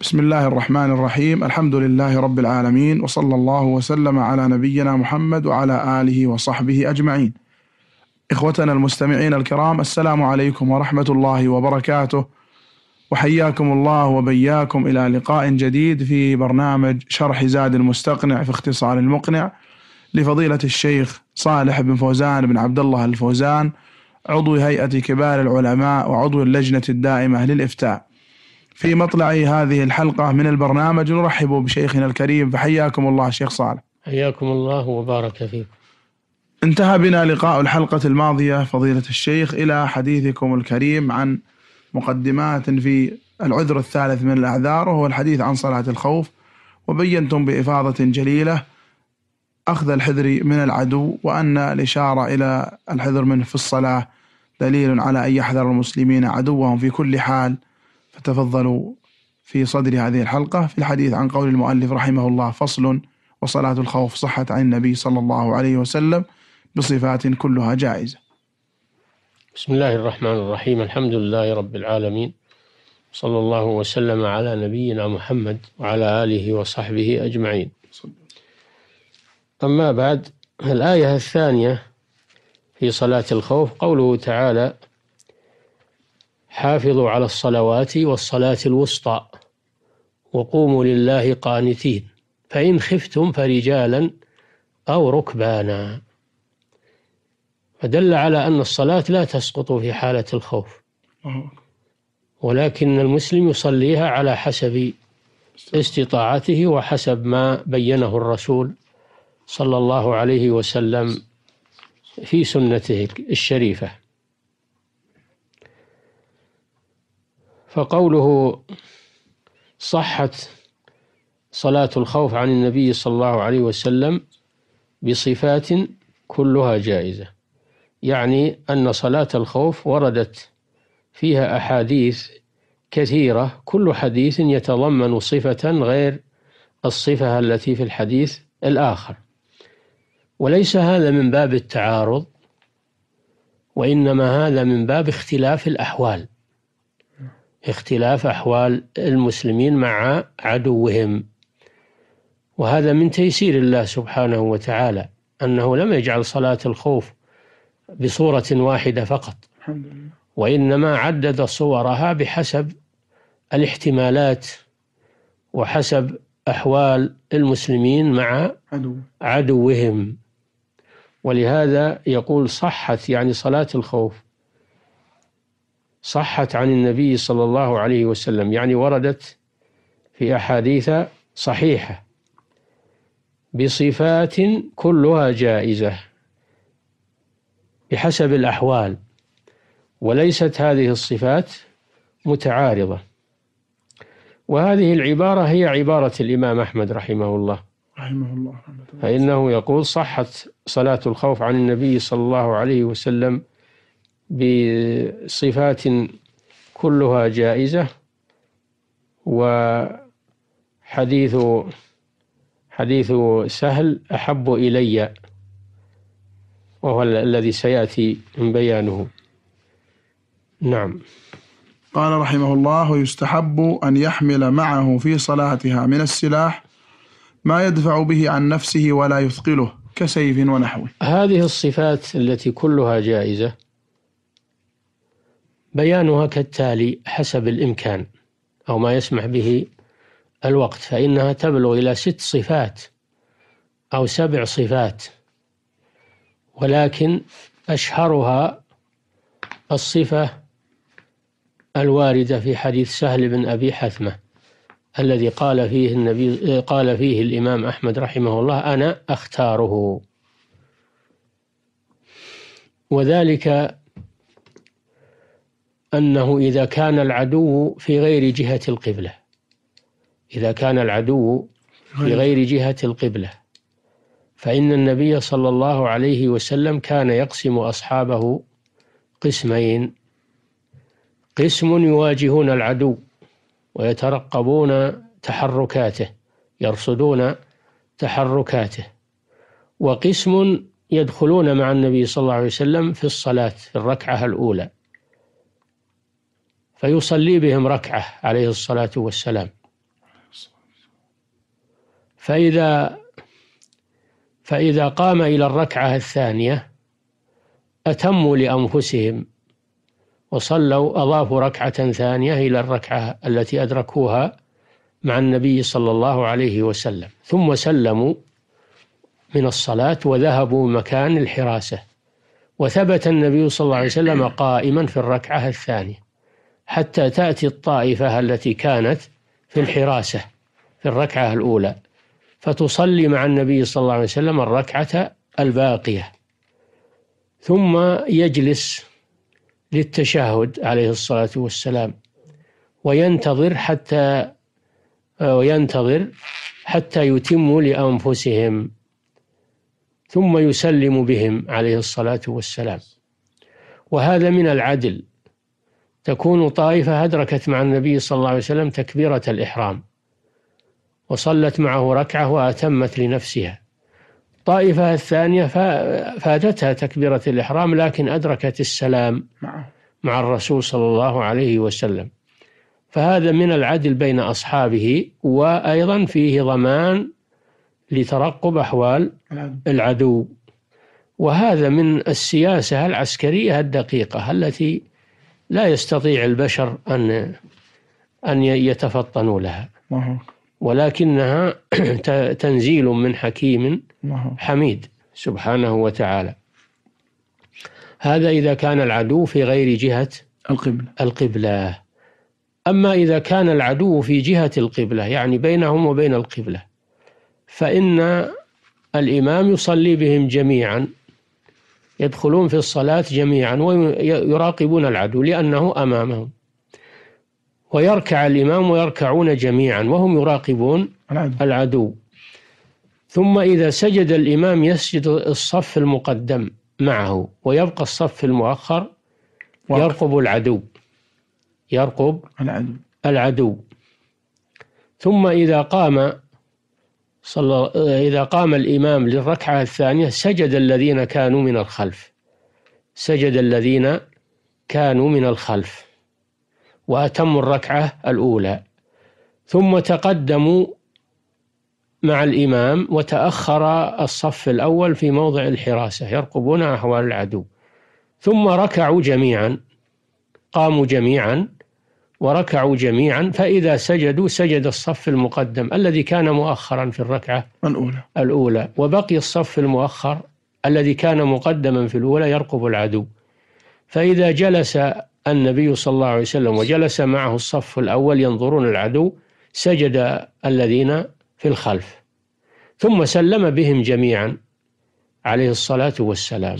بسم الله الرحمن الرحيم الحمد لله رب العالمين وصلى الله وسلم على نبينا محمد وعلى اله وصحبه اجمعين. اخوتنا المستمعين الكرام السلام عليكم ورحمه الله وبركاته وحياكم الله وبياكم الى لقاء جديد في برنامج شرح زاد المستقنع في اختصار المقنع لفضيله الشيخ صالح بن فوزان بن عبد الله الفوزان عضو هيئه كبار العلماء وعضو اللجنه الدائمه للافتاء. في مطلع هذه الحلقة من البرنامج نرحب بشيخنا الكريم فحياكم الله شيخ صالح حياكم الله وبارك فيكم انتهى بنا لقاء الحلقة الماضية فضيلة الشيخ إلى حديثكم الكريم عن مقدمات في العذر الثالث من الأعذار وهو الحديث عن صلاة الخوف وبينتم بإفاضة جليلة أخذ الحذر من العدو وأن الإشارة إلى الحذر منه في الصلاة دليل على أن يحذر المسلمين عدوهم في كل حال فتفضلوا في صدر هذه الحلقة في الحديث عن قول المؤلف رحمه الله فصل وصلاة الخوف صحت عن النبي صلى الله عليه وسلم بصفات كلها جائزة بسم الله الرحمن الرحيم الحمد لله رب العالمين صلى الله وسلم على نبينا محمد وعلى آله وصحبه أجمعين أما بعد الآية الثانية في صلاة الخوف قوله تعالى حافظوا على الصلوات والصلاة الوسطى وقوموا لله قانتين فإن خفتم فرجالا أو ركبانا فدل على أن الصلاة لا تسقط في حالة الخوف ولكن المسلم يصليها على حسب استطاعته وحسب ما بينه الرسول صلى الله عليه وسلم في سنته الشريفه فقوله صحت صلاة الخوف عن النبي صلى الله عليه وسلم بصفات كلها جائزة يعني أن صلاة الخوف وردت فيها أحاديث كثيرة كل حديث يتضمن صفة غير الصفة التي في الحديث الآخر وليس هذا من باب التعارض وإنما هذا من باب اختلاف الأحوال اختلاف أحوال المسلمين مع عدوهم وهذا من تيسير الله سبحانه وتعالى أنه لم يجعل صلاة الخوف بصورة واحدة فقط وإنما عدد صورها بحسب الاحتمالات وحسب أحوال المسلمين مع عدوهم ولهذا يقول صحت يعني صلاة الخوف صحت عن النبي صلى الله عليه وسلم يعني وردت في أحاديث صحيحة بصفات كلها جائزة بحسب الأحوال وليست هذه الصفات متعارضة وهذه العبارة هي عبارة الإمام أحمد رحمه الله رحمه الله فإنه يقول صحت صلاة الخوف عن النبي صلى الله عليه وسلم بصفات كلها جائزة وحديث حديث سهل أحب إلي وهو الذي سيأتي بيانه نعم قال رحمه الله يستحب أن يحمل معه في صلاتها من السلاح ما يدفع به عن نفسه ولا يثقله كسيف ونحوه هذه الصفات التي كلها جائزة بيانها كالتالي حسب الإمكان أو ما يسمح به الوقت فإنها تبلغ إلى ست صفات أو سبع صفات ولكن أشهرها الصفة الواردة في حديث سهل بن أبي حثمة الذي قال فيه النبي قال فيه الإمام أحمد رحمه الله أنا أختاره وذلك أنه إذا كان العدو في غير جهة القبلة إذا كان العدو في غير جهة القبلة فإن النبي صلى الله عليه وسلم كان يقسم أصحابه قسمين قسم يواجهون العدو ويترقبون تحركاته يرصدون تحركاته وقسم يدخلون مع النبي صلى الله عليه وسلم في الصلاة في الركعة الأولى فيصلي بهم ركعة عليه الصلاة والسلام فإذا فإذا قام إلى الركعة الثانية أتموا لأنفسهم وصلوا أضافوا ركعة ثانية إلى الركعة التي أدركوها مع النبي صلى الله عليه وسلم ثم سلموا من الصلاة وذهبوا مكان الحراسة وثبت النبي صلى الله عليه وسلم قائما في الركعة الثانية حتى تأتي الطائفة التي كانت في الحراسة في الركعة الأولى فتصلي مع النبي صلى الله عليه وسلم الركعة الباقية ثم يجلس للتشهد عليه الصلاة والسلام وينتظر حتى وينتظر حتى يتموا لأنفسهم ثم يسلم بهم عليه الصلاة والسلام وهذا من العدل تكون طائفة أدركت مع النبي صلى الله عليه وسلم تكبيرة الإحرام وصلت معه ركعة وأتمت لنفسها الطائفة الثانية فاتتها تكبيرة الإحرام لكن أدركت السلام مع الرسول صلى الله عليه وسلم فهذا من العدل بين أصحابه وأيضا فيه ضمان لترقب أحوال نعم. العدو وهذا من السياسة العسكرية الدقيقة التي لا يستطيع البشر أن أن يتفطنوا لها ولكنها تنزيل من حكيم حميد سبحانه وتعالى هذا إذا كان العدو في غير جهة القبلة القبلة أما إذا كان العدو في جهة القبلة يعني بينهم وبين القبلة فإن الإمام يصلي بهم جميعا يدخلون في الصلاة جميعا ويراقبون العدو لأنه أمامهم ويركع الإمام ويركعون جميعا وهم يراقبون العدو, نعم. العدو. ثم إذا سجد الإمام يسجد الصف المقدم معه ويبقى الصف المؤخر يرقب العدو يرقب العدو, العدو. ثم إذا قام صلى إذا قام الإمام للركعة الثانية سجد الذين كانوا من الخلف سجد الذين كانوا من الخلف وأتموا الركعة الأولى ثم تقدموا مع الإمام وتأخر الصف الأول في موضع الحراسة يرقبون أحوال العدو ثم ركعوا جميعا قاموا جميعا وركعوا جميعا فإذا سجدوا سجد الصف المقدم الذي كان مؤخرا في الركعة الأولى الأولى وبقي الصف المؤخر الذي كان مقدما في الأولى يرقب العدو فإذا جلس النبي صلى الله عليه وسلم وجلس معه الصف الأول ينظرون العدو سجد الذين في الخلف ثم سلم بهم جميعا عليه الصلاة والسلام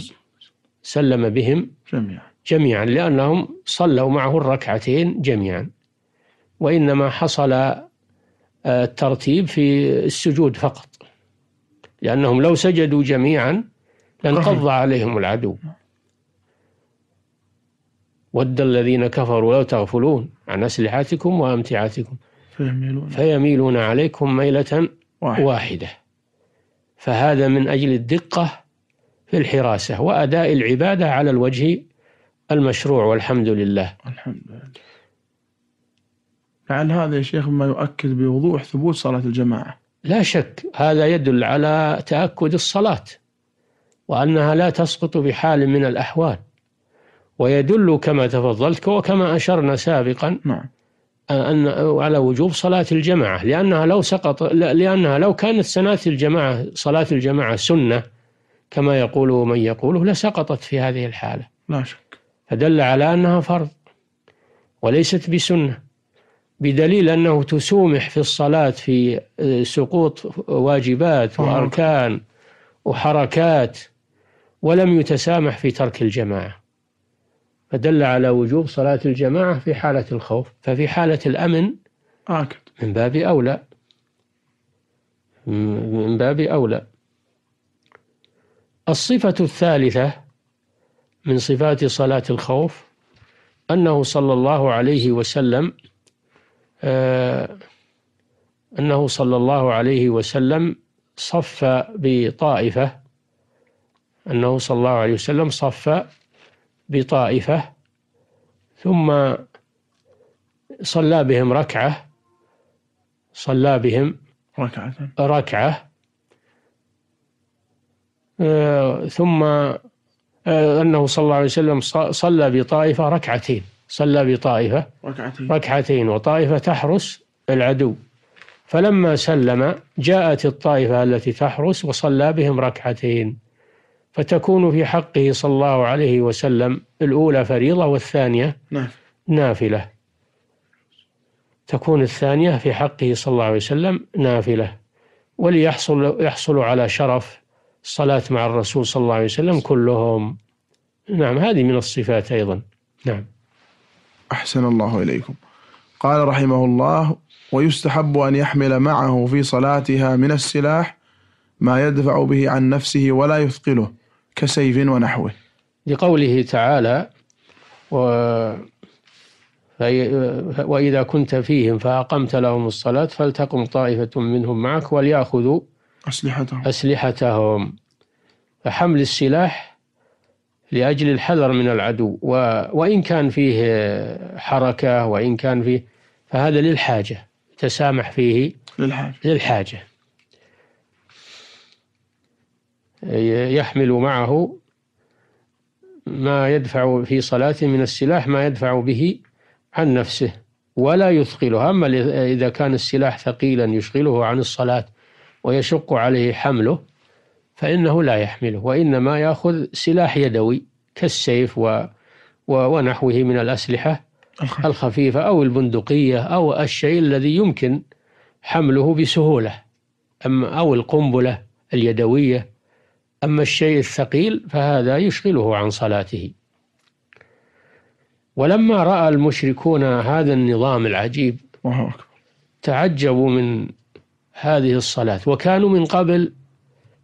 سلم بهم جميعا جميعا لأنهم صلوا معه الركعتين جميعا وإنما حصل آه، الترتيب في السجود فقط لأنهم لو سجدوا جميعا لانقض عليهم العدو ود الذين كفروا لو تغفلون عن أسلحتكم وأمتعتكم فيميلون, فيميلون عليكم ميلة واحد. واحدة فهذا من أجل الدقة في الحراسة وأداء العبادة على الوجه المشروع والحمد لله الحمد لله لعل هذا يا شيخ ما يؤكد بوضوح ثبوت صلاة الجماعة لا شك هذا يدل على تأكد الصلاة وأنها لا تسقط بحال من الأحوال ويدل كما تفضلت وكما أشرنا سابقا نعم. أن على وجوب صلاة الجماعة لأنها لو سقط لأنها لو كانت سنة الجماعة صلاة الجماعة سنة كما يقول من يقوله لسقطت في هذه الحالة لا شك فدل على أنها فرض وليست بسنة بدليل أنه تسومح في الصلاة في آه، سقوط واجبات وأركان وحركات ولم يتسامح في ترك الجماعة فدل على وجوب صلاة الجماعة في حالة الخوف ففي حالة الأمن من باب أولى من باب أولى الصفة الثالثة من صفات صلاة الخوف أنه صلى الله عليه وسلم آه، أنه صلى الله عليه وسلم صف بطائفة أنه صلى الله عليه وسلم صف بطائفة ثم صلى بهم ركعة صلى بهم ركعة ركعة آه، ثم آه، أنه صلى الله عليه وسلم صلى بطائفة ركعتين صلى بطائفة ركعتين, ركعتين وطائفة تحرس العدو فلما سلم جاءت الطائفة التي تحرس وصلى بهم ركعتين فتكون في حقه صلى الله عليه وسلم الأولى فريضة والثانية نعم. نافلة تكون الثانية في حقه صلى الله عليه وسلم نافلة وليحصل يحصل على شرف الصلاة مع الرسول صلى الله عليه وسلم كلهم نعم هذه من الصفات أيضا نعم أحسن الله إليكم قال رحمه الله ويستحب أن يحمل معه في صلاتها من السلاح ما يدفع به عن نفسه ولا يثقله كسيف ونحوه لقوله تعالى و... وإذا كنت فيهم فأقمت لهم الصلاة فلتقم طائفة منهم معك وليأخذوا أسلحتهم أسلحتهم حمل السلاح لأجل الحذر من العدو و... وإن كان فيه حركة وإن كان فيه فهذا للحاجة تسامح فيه للحاجة, للحاجة. يحمل معه ما يدفع في صلاته من السلاح ما يدفع به عن نفسه ولا يثقلها أما إذا كان السلاح ثقيلا يشغله عن الصلاة ويشق عليه حمله فإنه لا يحمله وإنما يأخذ سلاح يدوي كالسيف و ونحوه من الأسلحة الخفيفة أو البندقية أو الشيء الذي يمكن حمله بسهولة أما أو القنبلة اليدوية أما الشيء الثقيل فهذا يشغله عن صلاته ولما رأى المشركون هذا النظام العجيب تعجبوا من هذه الصلاة وكانوا من قبل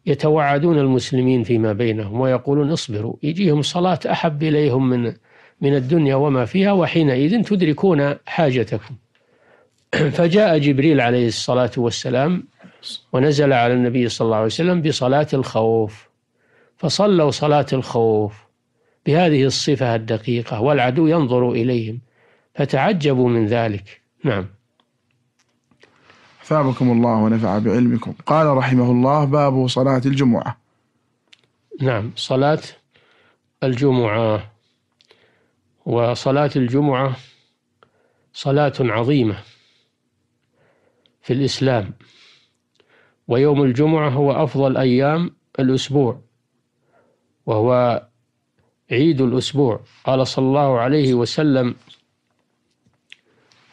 يتوعدون المسلمين فيما بينهم ويقولون اصبروا يجيهم صلاة أحب إليهم من من الدنيا وما فيها وحينئذ تدركون حاجتكم فجاء جبريل عليه الصلاة والسلام ونزل على النبي صلى الله عليه وسلم بصلاة الخوف فصلوا صلاة الخوف بهذه الصفة الدقيقة والعدو ينظر إليهم فتعجبوا من ذلك نعم ثابكم الله ونفع بعلمكم قال رحمه الله باب صلاة الجمعة نعم صلاة الجمعة وصلاة الجمعة صلاة عظيمة في الإسلام ويوم الجمعة هو أفضل أيام الأسبوع وهو عيد الأسبوع قال صلى الله عليه وسلم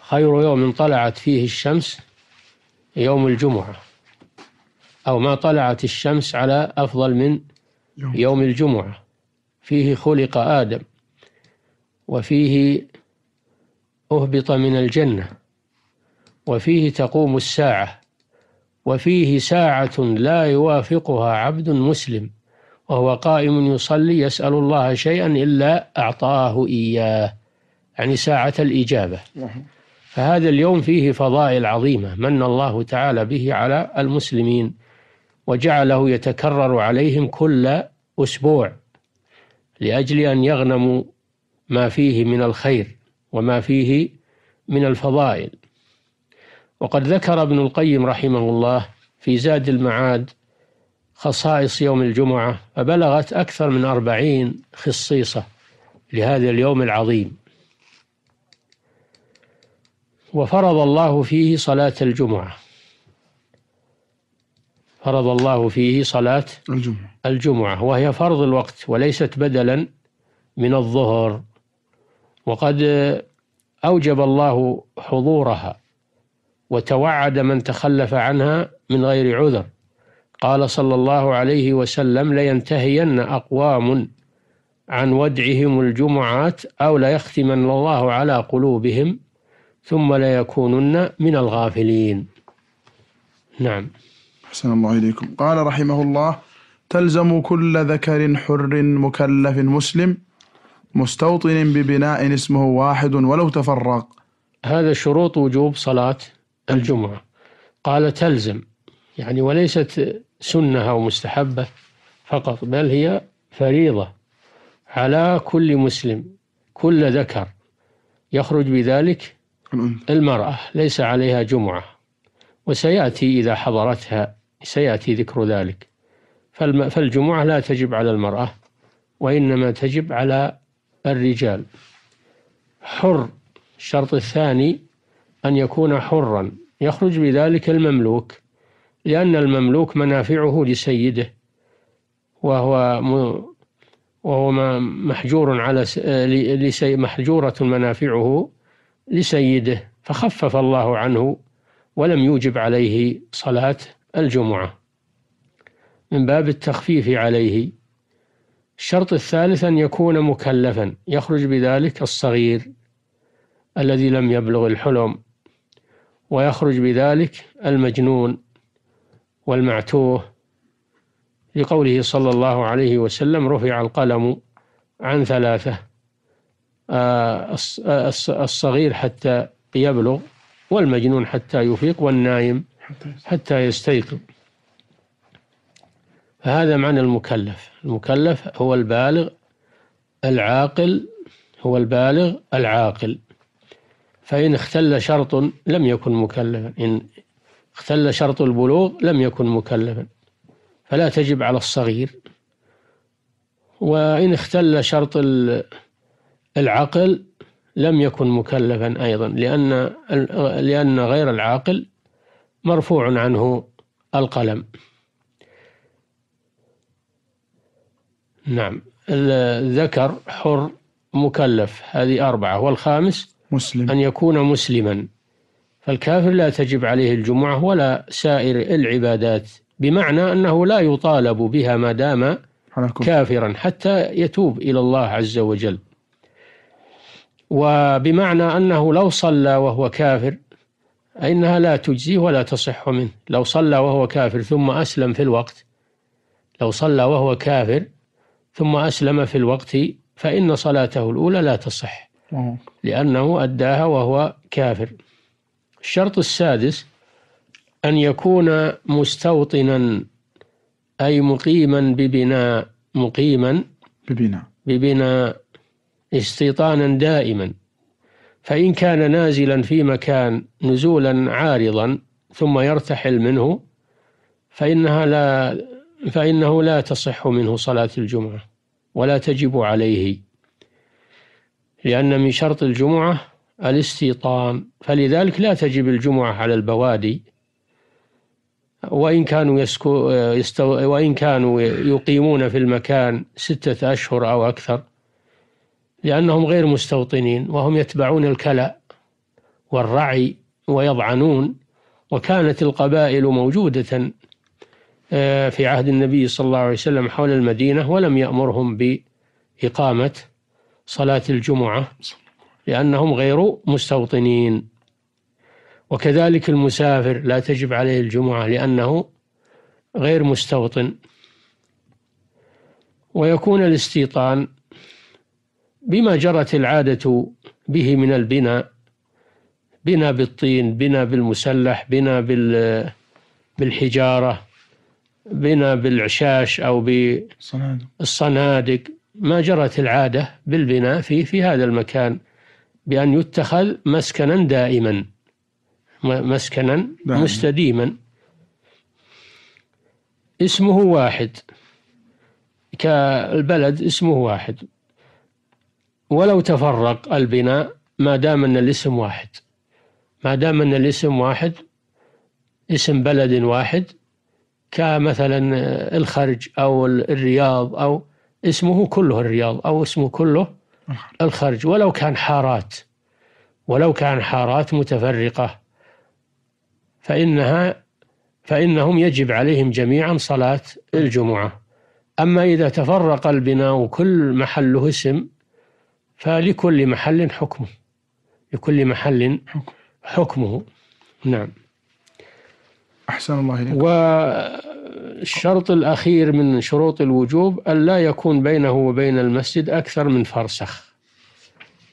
خير يوم طلعت فيه الشمس يوم الجمعة أو ما طلعت الشمس على أفضل من يوم الجمعة فيه خلق آدم وفيه أهبط من الجنة وفيه تقوم الساعة وفيه ساعة لا يوافقها عبد مسلم وهو قائم يصلي يسأل الله شيئا إلا أعطاه إياه يعني ساعة الإجابة نعم. فهذا اليوم فيه فضائل عظيمة من الله تعالى به على المسلمين وجعله يتكرر عليهم كل أسبوع لأجل أن يغنموا ما فيه من الخير وما فيه من الفضائل وقد ذكر ابن القيم رحمه الله في زاد المعاد خصائص يوم الجمعة فبلغت أكثر من أربعين خصيصة لهذا اليوم العظيم وفرض الله فيه صلاة الجمعة فرض الله فيه صلاة الجمعة الجمعة وهي فرض الوقت وليست بدلا من الظهر وقد أوجب الله حضورها وتوعد من تخلف عنها من غير عذر قال صلى الله عليه وسلم لينتهين أقوام عن ودعهم الجمعات أو ليختمن الله على قلوبهم ثم ليكونن من الغافلين نعم أحسن الله إليكم قال رحمه الله تلزم كل ذكر حر مكلف مسلم مستوطن ببناء اسمه واحد ولو تفرق هذا شروط وجوب صلاة الجمعة قال تلزم يعني وليست سنة أو مستحبة فقط بل هي فريضة على كل مسلم كل ذكر يخرج بذلك المرأة ليس عليها جمعة وسيأتي إذا حضرتها سيأتي ذكر ذلك فالجمعة لا تجب على المرأة وإنما تجب على الرجال حر الشرط الثاني أن يكون حرا يخرج بذلك المملوك لأن المملوك منافعه لسيده وهو وهو محجور على محجورة منافعه لسيده فخفف الله عنه ولم يوجب عليه صلاة الجمعة من باب التخفيف عليه الشرط الثالث أن يكون مكلفا يخرج بذلك الصغير الذي لم يبلغ الحلم ويخرج بذلك المجنون والمعتوه لقوله صلى الله عليه وسلم رفع القلم عن ثلاثة آه، آه، الصغير حتى يبلغ والمجنون حتى يفيق والنايم حتى يستيقظ فهذا معنى المكلف المكلف هو البالغ العاقل هو البالغ العاقل فإن اختل شرط لم يكن مكلفا إن اختل شرط البلوغ لم يكن مكلفا فلا تجب على الصغير وإن اختل شرط العقل لم يكن مكلفا أيضا لأن لأن غير العاقل مرفوع عنه القلم نعم الذكر حر مكلف هذه أربعة والخامس مسلم أن يكون مسلما فالكافر لا تجب عليه الجمعة ولا سائر العبادات بمعنى أنه لا يطالب بها ما دام كافرا حتى يتوب إلى الله عز وجل وبمعنى أنه لو صلى وهو كافر فإنها لا تجزيه ولا تصح منه لو صلى وهو كافر ثم أسلم في الوقت لو صلى وهو كافر ثم أسلم في الوقت فإن صلاته الأولى لا تصح لأنه أداها وهو كافر الشرط السادس أن يكون مستوطنا أي مقيما ببناء مقيما ببناء ببناء استيطانا دائما فإن كان نازلا في مكان نزولا عارضا ثم يرتحل منه فإنها لا فإنه لا تصح منه صلاة الجمعة ولا تجب عليه لأن من شرط الجمعة الاستيطان فلذلك لا تجب الجمعة على البوادي وإن كانوا, يسكو وإن كانوا يقيمون في المكان ستة أشهر أو أكثر لأنهم غير مستوطنين وهم يتبعون الكلأ والرعي ويضعنون وكانت القبائل موجودة آه، في عهد النبي صلى الله عليه وسلم حول المدينة ولم يأمرهم بإقامة صلاة الجمعة لأنهم غير مستوطنين وكذلك المسافر لا تجب عليه الجمعة لأنه غير مستوطن ويكون الاستيطان بما جرت العادة به من البناء بنا بالطين بنا بالمسلح بنا بالحجارة بنا بالعشاش أو بالصنادق ما جرت العادة بالبناء في, في هذا المكان بأن يتخذ مسكنا دائما مسكنا مستديما اسمه واحد كالبلد اسمه واحد ولو تفرق البناء ما دام أن الاسم واحد ما دام أن الاسم واحد اسم بلد واحد كمثلا الخرج أو الرياض أو اسمه كله الرياض أو اسمه كله الخرج ولو كان حارات ولو كان حارات متفرقة فإنها فإنهم يجب عليهم جميعا صلاة الجمعة أما إذا تفرق البناء وكل محله اسم فلكل محل حكمه لكل محل حكمه نعم أحسن الله إليك والشرط الأخير من شروط الوجوب ألا يكون بينه وبين المسجد أكثر من فرسخ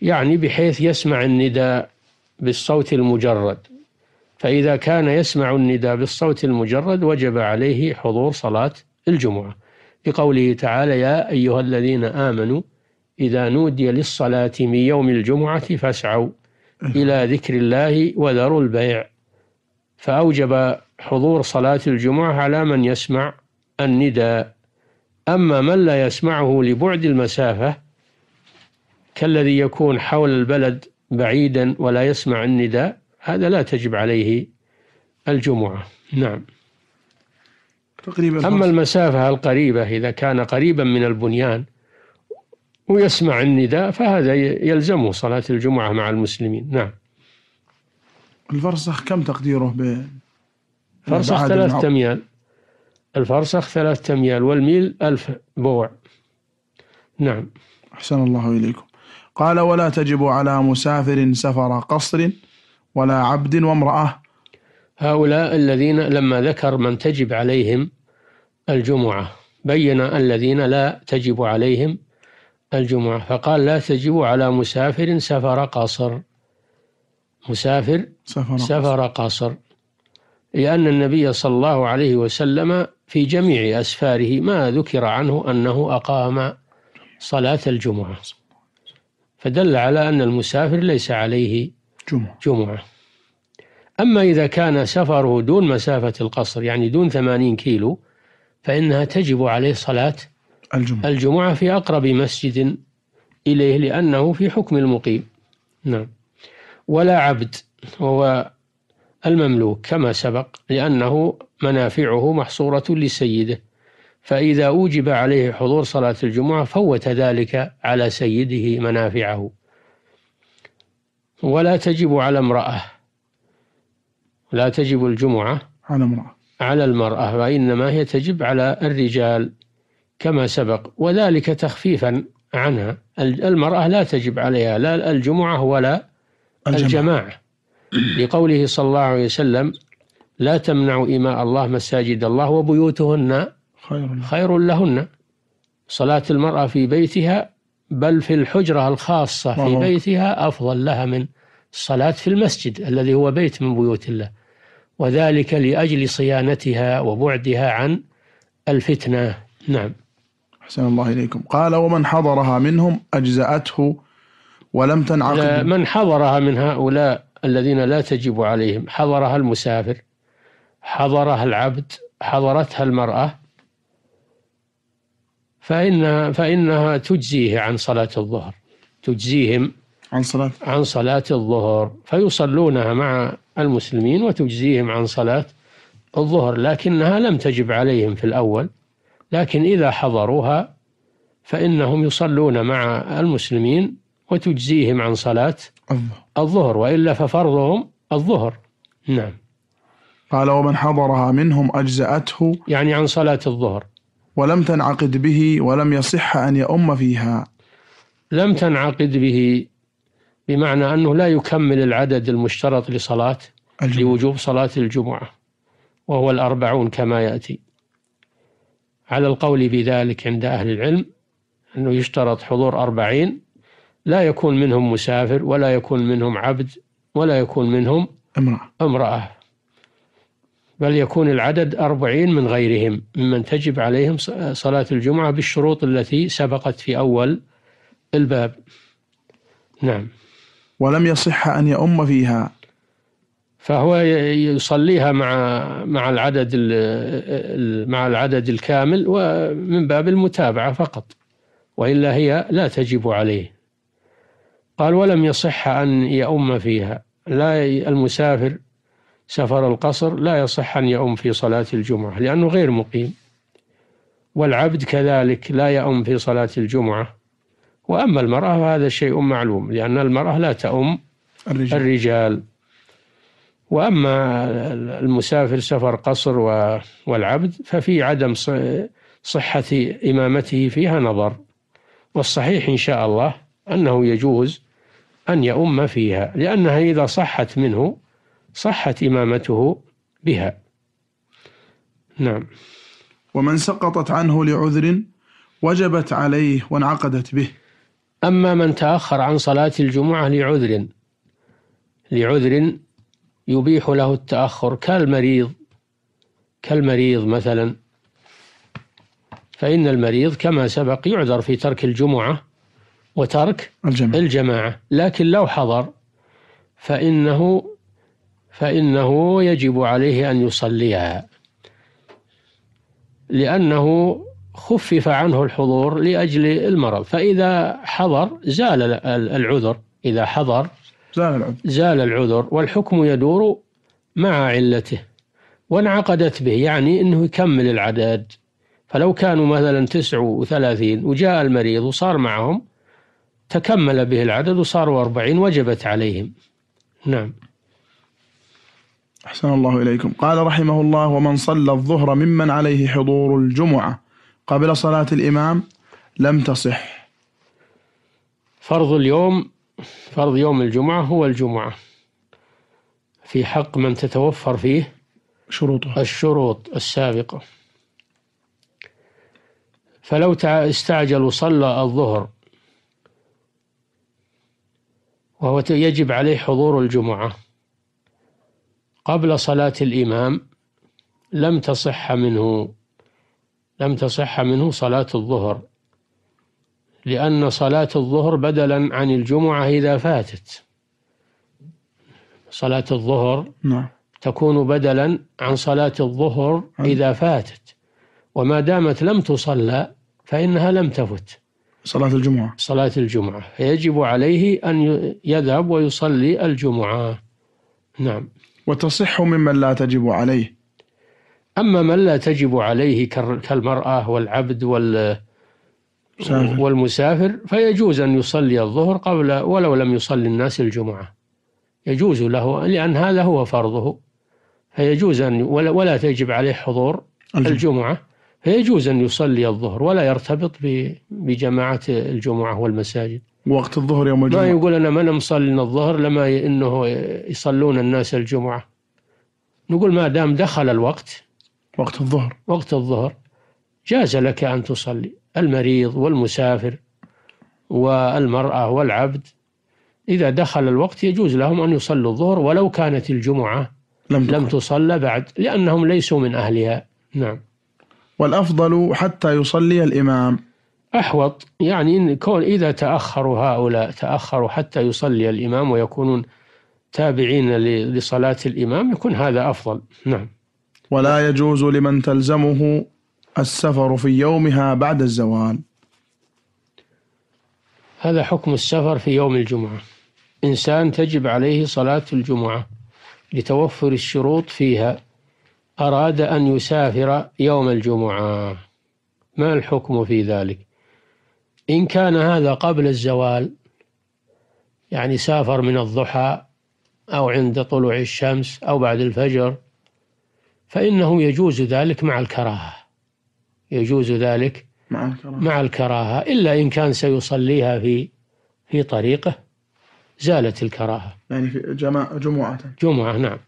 يعني بحيث يسمع النداء بالصوت المجرد فإذا كان يسمع النداء بالصوت المجرد وجب عليه حضور صلاة الجمعة بقوله تعالى يا أيها الذين آمنوا إذا نودي للصلاة من يوم الجمعة فاسعوا إلى ذكر الله وذروا البيع فأوجب حضور صلاة الجمعة على من يسمع النداء أما من لا يسمعه لبعد المسافة كالذي يكون حول البلد بعيدا ولا يسمع النداء هذا لا تجب عليه الجمعة نعم تقريبا أما المسافة القريبة إذا كان قريبا من البنيان ويسمع النداء فهذا يلزمه صلاة الجمعة مع المسلمين نعم الفرسخ كم تقديره ب فرسخ ثلاثة أميال الفرسخ ثلاثة أميال والميل ألف بوع نعم أحسن الله إليكم قال ولا تجب على مسافر سفر قصر ولا عبد وامرأة هؤلاء الذين لما ذكر من تجب عليهم الجمعة بين الذين لا تجب عليهم الجمعة فقال لا تجب على مسافر سفر قصر مسافر سفر, سفر قصر لأن النبي صلى الله عليه وسلم في جميع أسفاره ما ذكر عنه أنه أقام صلاة الجمعة فدل على أن المسافر ليس عليه جمعة, جمعة. أما إذا كان سفره دون مسافة القصر يعني دون ثمانين كيلو فإنها تجب عليه صلاة الجمعة الجمعة في أقرب مسجد إليه لأنه في حكم المقيم نعم ولا عبد وهو المملوك كما سبق لأنه منافعه محصورة لسيده فإذا أوجب عليه حضور صلاة الجمعة فوت ذلك على سيده منافعه ولا تجب على امرأة لا تجب الجمعة على امرأة على المرأة وإنما هي تجب على الرجال كما سبق وذلك تخفيفا عنها المرأة لا تجب عليها لا الجمعة ولا الجماعة, لقوله صلى الله عليه وسلم لا تمنع إماء الله مساجد الله وبيوتهن خير لهن صلاة المرأة في بيتها بل في الحجرة الخاصة في بيتها أفضل لها من الصلاة في المسجد الذي هو بيت من بيوت الله وذلك لأجل صيانتها وبعدها عن الفتنة نعم أحسن الله إليكم قال ومن حضرها منهم أجزأته ولم تنعقد من حضرها من هؤلاء الذين لا تجب عليهم حضرها المسافر حضرها العبد حضرتها المرأة فإنها فإنها تجزيه عن صلاة الظهر تجزيهم عن صلاة عن صلاة الظهر فيصلونها مع المسلمين وتجزيهم عن صلاة الظهر لكنها لم تجب عليهم في الأول لكن إذا حضروها فإنهم يصلون مع المسلمين وتجزيهم عن صلاة الظهر وإلا ففرضهم الظهر نعم قال ومن حضرها منهم أجزأته يعني عن صلاة الظهر ولم تنعقد به ولم يصح أن يؤم فيها لم تنعقد به بمعنى أنه لا يكمل العدد المشترط لصلاة الجمعة. لوجوب صلاة الجمعة وهو الأربعون كما يأتي على القول بذلك عند أهل العلم أنه يشترط حضور أربعين لا يكون منهم مسافر ولا يكون منهم عبد ولا يكون منهم امرأة, امرأة بل يكون العدد أربعين من غيرهم ممن تجب عليهم صلاة الجمعة بالشروط التي سبقت في أول الباب نعم ولم يصح أن يؤم فيها فهو يصليها مع مع العدد مع العدد الكامل ومن باب المتابعة فقط وإلا هي لا تجب عليه قال ولم يصح أن يؤم فيها لا المسافر سفر القصر لا يصح أن يؤم في صلاة الجمعة لأنه غير مقيم والعبد كذلك لا يؤم في صلاة الجمعة وأما المرأة فهذا شيء معلوم لأن المرأة لا تؤم الرجال, الرجال وأما المسافر سفر قصر والعبد ففي عدم صحة إمامته فيها نظر والصحيح إن شاء الله أنه يجوز أن يؤم فيها لأنها إذا صحت منه صحت إمامته بها نعم ومن سقطت عنه لعذر وجبت عليه وانعقدت به أما من تأخر عن صلاة الجمعة لعذر لعذر يبيح له التأخر كالمريض كالمريض مثلا فإن المريض كما سبق يعذر في ترك الجمعة وترك الجماعة, الجماعة لكن لو حضر فإنه فإنه يجب عليه أن يصليها لأنه خفف عنه الحضور لأجل المرض فإذا حضر زال العذر إذا حضر زال العذر زال العذر والحكم يدور مع علته وانعقدت به يعني أنه يكمل العدد فلو كانوا مثلا 39 وجاء المريض وصار معهم تكمل به العدد وصاروا 40 وجبت عليهم نعم أحسن الله إليكم قال رحمه الله ومن صلى الظهر ممن عليه حضور الجمعة قبل صلاة الإمام لم تصح فرض اليوم فرض يوم الجمعة هو الجمعة في حق من تتوفر فيه شروط الشروط السابقة فلو استعجل وصلى الظهر وهو يجب عليه حضور الجمعة قبل صلاة الإمام لم تصح منه لم تصح منه صلاة الظهر لأن صلاة الظهر بدلا عن الجمعة إذا فاتت صلاة الظهر نعم. تكون بدلا عن صلاة الظهر نعم. إذا فاتت وما دامت لم تصلى فإنها لم تفت صلاة الجمعة صلاة الجمعة فيجب عليه أن يذهب ويصلي الجمعة نعم وتصح ممن لا تجب عليه أما من لا تجب عليه كالمرأة والعبد وال والمسافر فيجوز أن يصلي الظهر قبل ولو لم يصلي الناس الجمعة يجوز له لأن هذا هو فرضه فيجوز أن ولا, ولا تجب عليه حضور الجمعة, الجمعة فيجوز أن يصلي الظهر ولا يرتبط بجماعة الجمعة والمساجد وقت الظهر يوم الجمعة ما يقول أنا ما مصلين الظهر لما إنه يصلون الناس الجمعة نقول ما دام دخل الوقت وقت الظهر وقت الظهر جاز لك أن تصلي المريض والمسافر والمرأة والعبد إذا دخل الوقت يجوز لهم أن يصلوا الظهر ولو كانت الجمعة لم, لم تصلى بعد لأنهم ليسوا من أهلها نعم والأفضل حتى يصلي الإمام أحوط يعني إن كون إذا تأخروا هؤلاء تأخروا حتى يصلي الإمام ويكونون تابعين لصلاة الإمام يكون هذا أفضل نعم ولا يجوز لمن تلزمه السفر في يومها بعد الزوال هذا حكم السفر في يوم الجمعة إنسان تجب عليه صلاة الجمعة لتوفر الشروط فيها أراد أن يسافر يوم الجمعة ما الحكم في ذلك إن كان هذا قبل الزوال يعني سافر من الضحى أو عند طلوع الشمس أو بعد الفجر فإنه يجوز ذلك مع الكراهة يجوز ذلك مع الكراهة, مع الكراهة إلا إن كان سيصليها في في طريقه زالت الكراهة يعني في جماعة جمعة جمعة نعم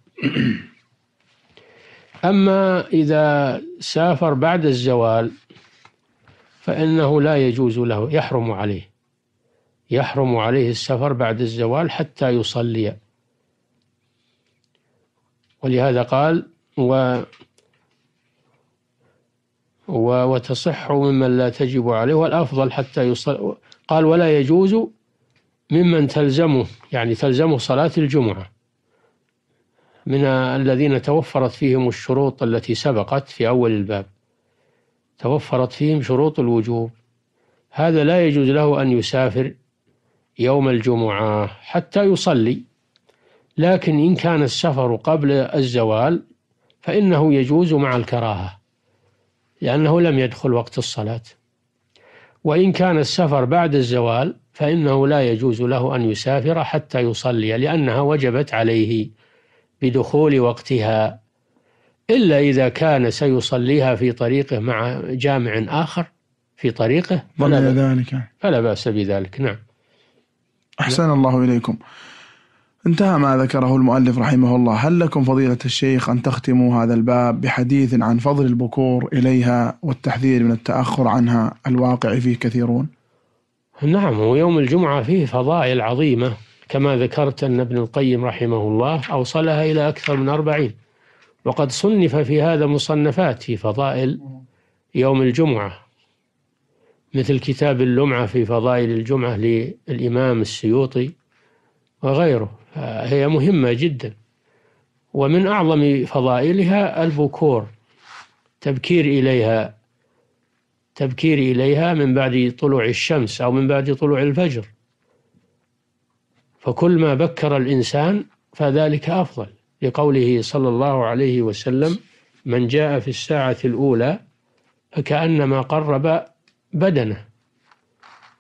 أما إذا سافر بعد الزوال فإنه لا يجوز له يحرم عليه يحرم عليه السفر بعد الزوال حتى يصلي ولهذا قال و وتصح ممن لا تجب عليه والأفضل حتى يصل قال ولا يجوز ممن تلزمه يعني تلزمه صلاة الجمعة من الذين توفرت فيهم الشروط التي سبقت في أول الباب توفرت فيهم شروط الوجوب هذا لا يجوز له أن يسافر يوم الجمعة حتى يصلي لكن إن كان السفر قبل الزوال فإنه يجوز مع الكراهة لأنه لم يدخل وقت الصلاة وإن كان السفر بعد الزوال فإنه لا يجوز له أن يسافر حتى يصلي لأنها وجبت عليه بدخول وقتها إلا إذا كان سيصليها في طريقه مع جامع آخر في طريقه فلا, ذلك. فلا بأس بذلك نعم أحسن الله إليكم انتهى ما ذكره المؤلف رحمه الله هل لكم فضيلة الشيخ أن تختموا هذا الباب بحديث عن فضل البكور إليها والتحذير من التأخر عنها الواقع فيه كثيرون نعم هو يوم الجمعة فيه فضائل عظيمة كما ذكرت أن ابن القيم رحمه الله أوصلها إلى أكثر من أربعين وقد صنف في هذا مصنفات في فضائل يوم الجمعة مثل كتاب اللمعة في فضائل الجمعة للإمام السيوطي وغيره آه، هي مهمة جدا ومن أعظم فضائلها البكور تبكير إليها تبكير إليها من بعد طلوع الشمس أو من بعد طلوع الفجر فكل ما بكر الإنسان فذلك أفضل لقوله صلى الله عليه وسلم من جاء في الساعة الأولى فكأنما قرب بدنه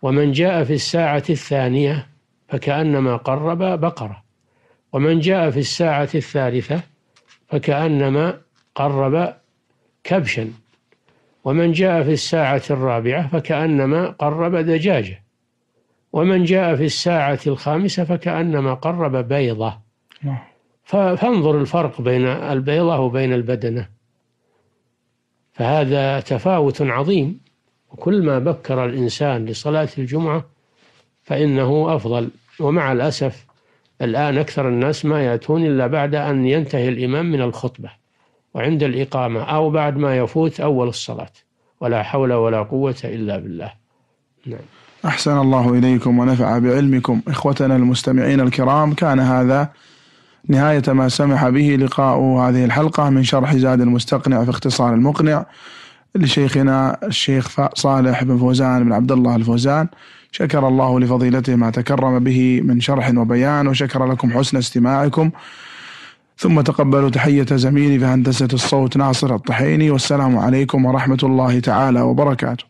ومن جاء في الساعة الثانية فكأنما قرب بقرة ومن جاء في الساعة الثالثة فكأنما قرب كبشا ومن جاء في الساعة الرابعة فكأنما قرب دجاجة ومن جاء في الساعة الخامسة فكأنما قرب بيضة نعم. فانظر الفرق بين البيضة وبين البدنة فهذا تفاوت عظيم وكلما بكر الإنسان لصلاة الجمعة فإنه أفضل ومع الأسف الآن أكثر الناس ما يأتون إلا بعد أن ينتهي الإمام من الخطبة وعند الإقامة أو بعد ما يفوت أول الصلاة ولا حول ولا قوة إلا بالله نعم أحسن الله إليكم ونفع بعلمكم إخوتنا المستمعين الكرام كان هذا نهاية ما سمح به لقاء هذه الحلقة من شرح زاد المستقنع في اختصار المقنع لشيخنا الشيخ صالح بن فوزان بن عبد الله الفوزان شكر الله لفضيلته ما تكرم به من شرح وبيان وشكر لكم حسن استماعكم ثم تقبلوا تحية زميلي في هندسة الصوت ناصر الطحيني والسلام عليكم ورحمة الله تعالى وبركاته